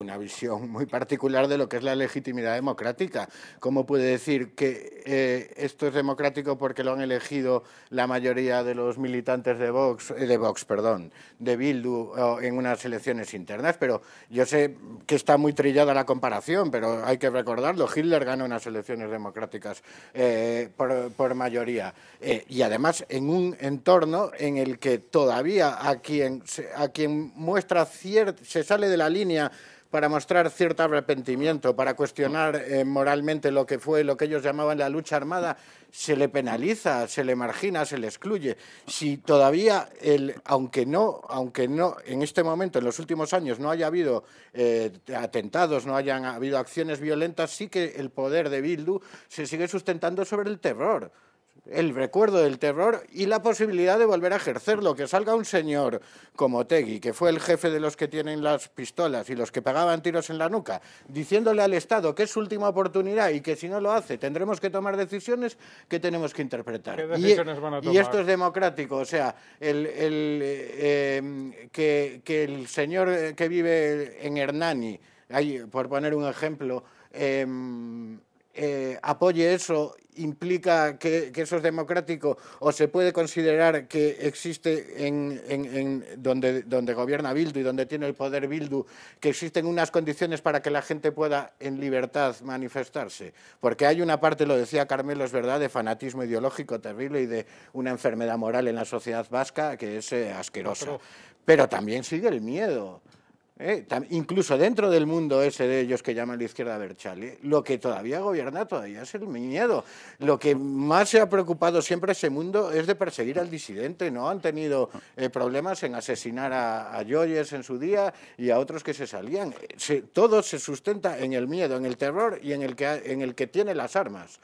una visión muy particular de lo que es la legitimidad democrática. ¿Cómo puede decir que eh, esto es democrático porque lo han elegido la mayoría de los militantes de Vox, eh, de Vox, perdón, de Bildu en unas elecciones internas? Pero yo sé que está muy trillada la comparación, pero hay que recordarlo. Hitler gana unas elecciones democráticas eh, por, mayoría y además en un entorno en el que todavía a quien, a quien muestra cierto se sale de la línea para mostrar cierto arrepentimiento, para cuestionar eh, moralmente lo que fue, lo que ellos llamaban la lucha armada, se le penaliza, se le margina, se le excluye. Si todavía, el, aunque, no, aunque no en este momento, en los últimos años, no haya habido eh, atentados, no hayan habido acciones violentas, sí que el poder de Bildu se sigue sustentando sobre el terror el recuerdo del terror y la posibilidad de volver a ejercerlo. Que salga un señor como Tegui, que fue el jefe de los que tienen las pistolas y los que pagaban tiros en la nuca, diciéndole al Estado que es su última oportunidad y que si no lo hace tendremos que tomar decisiones que tenemos que interpretar. Y, y, esto es democrático, o sea, em, que, el señor que vive en Hernani, por poner un ejemplo, em, eh, apoye eso implica que, eso es democrático o se puede considerar que existe en, donde, donde, gobierna Bildu y donde tiene el poder Bildu, que existen unas condiciones para que la gente pueda en libertad manifestarse. Porque hay una parte, lo decía Carmelo, es verdad, de fanatismo ideológico terrible y de una enfermedad moral en la sociedad vasca que es asqueroso eh, asquerosa. Pero también sigue el miedo. ¿eh? incluso dentro del mundo ese de ellos que llaman la izquierda Berchali, lo que todavía gobierna todavía es el miedo. Lo que más se ha preocupado siempre ese mundo es de perseguir al disidente. No han tenido eh, problemas en asesinar a, a en su día y a otros que se salían. todo se sustenta en el miedo, en el terror y en el que, en el que tiene las armas.